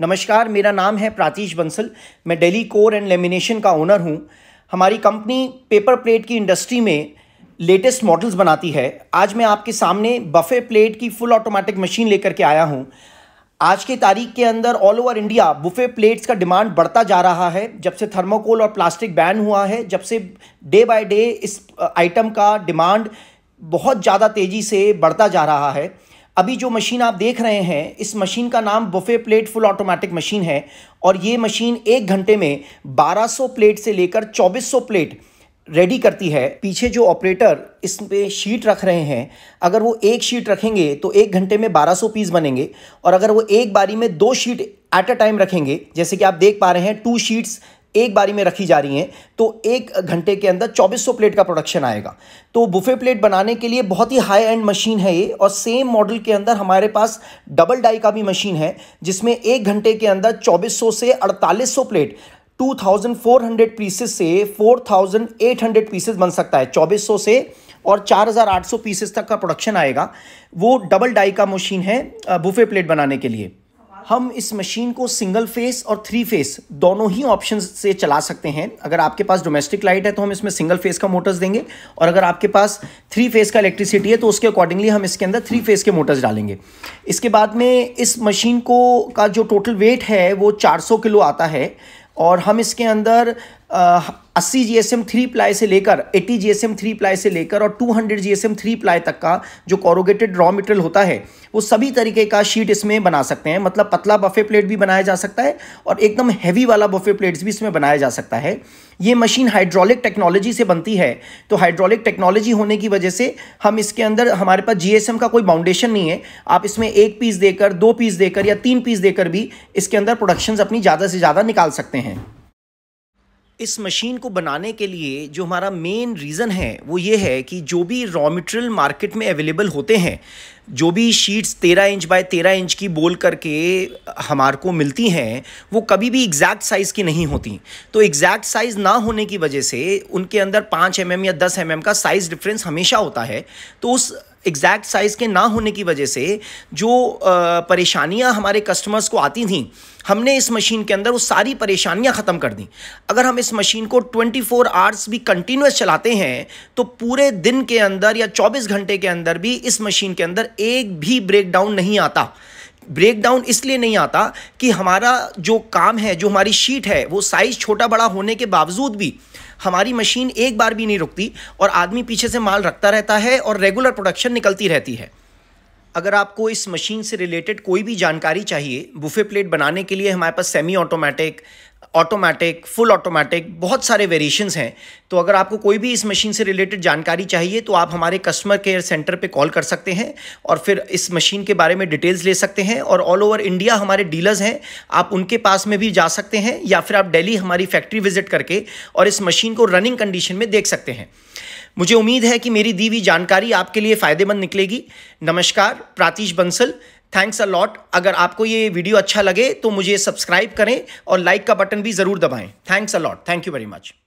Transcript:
नमस्कार मेरा नाम है प्रातीश बंसल मैं डेली कोर एंड लेमिनेशन का ओनर हूँ हमारी कंपनी पेपर प्लेट की इंडस्ट्री में लेटेस्ट मॉडल्स बनाती है आज मैं आपके सामने बफे प्लेट की फुल ऑटोमेटिक मशीन लेकर के आया हूँ आज के तारीख के अंदर all over India buffet plates का डिमांड बढ़ता जा रहा है जब से थर्मोकोल और प्लास्टिक बैन हुआ है जब से डे बाय डे इस आइटम का डिमांड बहुत ज़्यादा तेज़ी से बढ़ता जा रहा है अभी जो मशीन आप देख रहे हैं इस मशीन का नाम buffet plate full automatic machine है और ये मशीन एक घंटे में 1200 प्लेट से लेकर 2400 प्लेट रेडी करती है पीछे जो ऑपरेटर इस पे शीट रख रहे हैं अगर वो एक शीट रखेंगे तो एक घंटे में 1200 पीस बनेंगे और अगर वो एक बारी में दो शीट एट अ टाइम रखेंगे जैसे कि आप देख पा रहे हैं टू शीट्स एक बारी में रखी जा रही हैं तो एक घंटे के अंदर 2400 प्लेट का प्रोडक्शन आएगा तो बुफे प्लेट बनाने के लिए बहुत ही हाई एंड मशीन है ये और सेम मॉडल के अंदर हमारे पास डबल डाई का भी मशीन है जिसमें एक घंटे के अंदर 2400 से 4800 प्लेट 2400 पीसेस से 4800 पीसेस बन सकता है 2400 से और 4800 पीसेस तक का प्रोडक्शन आएगा वो डबल डाई का मशीन है बुफे प्लेट बनाने के लिए हम इस मशीन को सिंगल फेस और थ्री फेस दोनों ही ऑप्शन से चला सकते हैं अगर आपके पास डोमेस्टिक लाइट है तो हम इसमें सिंगल फेस का मोटर्स देंगे और अगर आपके पास थ्री फेस का इलेक्ट्रिसिटी है तो उसके अकॉर्डिंगली हम इसके अंदर थ्री फेस के मोटर्स डालेंगे इसके बाद में इस मशीन को का जो टोटल वेट है वो चार किलो आता है और हम इसके अंदर अस्सी G S M three ply से लेकर eighty G S M three ply से लेकर और two hundred G S M three ply तक का जो कॉरोगेटेड रॉ मटेरियल होता है वो सभी तरीके का शीट इसमें बना सकते हैं मतलब पतला बफे प्लेट भी बनाया जा सकता है और एकदम हैवी वाला बफे प्लेट्स भी इसमें बनाया जा सकता है ये मशीन हाइड्रोलिक टेक्नोलॉजी से बनती है तो हाइड्रोलिक टेक्नोलॉजी होने की वजह से हम इसके अंदर हमारे पास एम का कोई बाउंडेशन नहीं है आप इसमें एक पीस देकर दो पीस देकर या तीन पीस देकर भी इसके अंदर प्रोडक्शन अपनी ज़्यादा से ज़्यादा निकाल सकते हैं इस मशीन को बनाने के लिए जो हमारा मेन रीज़न है वो ये है कि जो भी रॉ मटेरियल मार्केट में अवेलेबल होते हैं जो भी शीट्स तेरह इंच बाय तेरह इंच की बोल करके हमार को मिलती हैं वो कभी भी एग्जैक्ट साइज़ की नहीं होती तो एग्जैक्ट साइज़ ना होने की वजह से उनके अंदर पाँच एम mm एम या दस एम mm एम का साइज़ डिफरेंस हमेशा होता है तो उस एग्जैक्ट साइज़ के ना होने की वजह से जो परेशानियां हमारे कस्टमर्स को आती थीं हमने इस मशीन के अंदर वो सारी परेशानियां ख़त्म कर दी अगर हम इस मशीन को 24 फोर आवर्स भी कंटिन्यूस चलाते हैं तो पूरे दिन के अंदर या 24 घंटे के अंदर भी इस मशीन के अंदर एक भी ब्रेकडाउन नहीं आता ब्रेक डाउन इसलिए नहीं आता कि हमारा जो काम है जो हमारी शीट है वो साइज़ छोटा बड़ा होने के बावजूद भी हमारी मशीन एक बार भी नहीं रुकती और आदमी पीछे से माल रखता रहता है और रेगुलर प्रोडक्शन निकलती रहती है अगर आपको इस मशीन से रिलेटेड कोई भी जानकारी चाहिए बुफे प्लेट बनाने के लिए हमारे पास semi automatic automatic full automatic बहुत सारे वेरिएशंस हैं तो अगर आपको कोई भी इस मशीन से रिलेटेड जानकारी चाहिए तो आप हमारे कस्टमर केयर सेंटर पे कॉल कर सकते हैं और फिर इस मशीन के बारे में डिटेल्स ले सकते हैं और ऑल ओवर इंडिया हमारे डीलर्स हैं आप उनके पास में भी जा सकते हैं या फिर आप डेली हमारी फैक्ट्री विजिट करके और इस मशीन को रनिंग कंडीशन में देख सकते हैं मुझे उम्मीद है कि मेरी दी हुई जानकारी आपके लिए फ़ायदेमंद निकलेगी नमस्कार Pratish Bansal thanks a lot अगर आपको ये वीडियो अच्छा लगे तो मुझे सब्सक्राइब करें और लाइक का बटन भी ज़रूर दबाएं thanks a lot thank you very much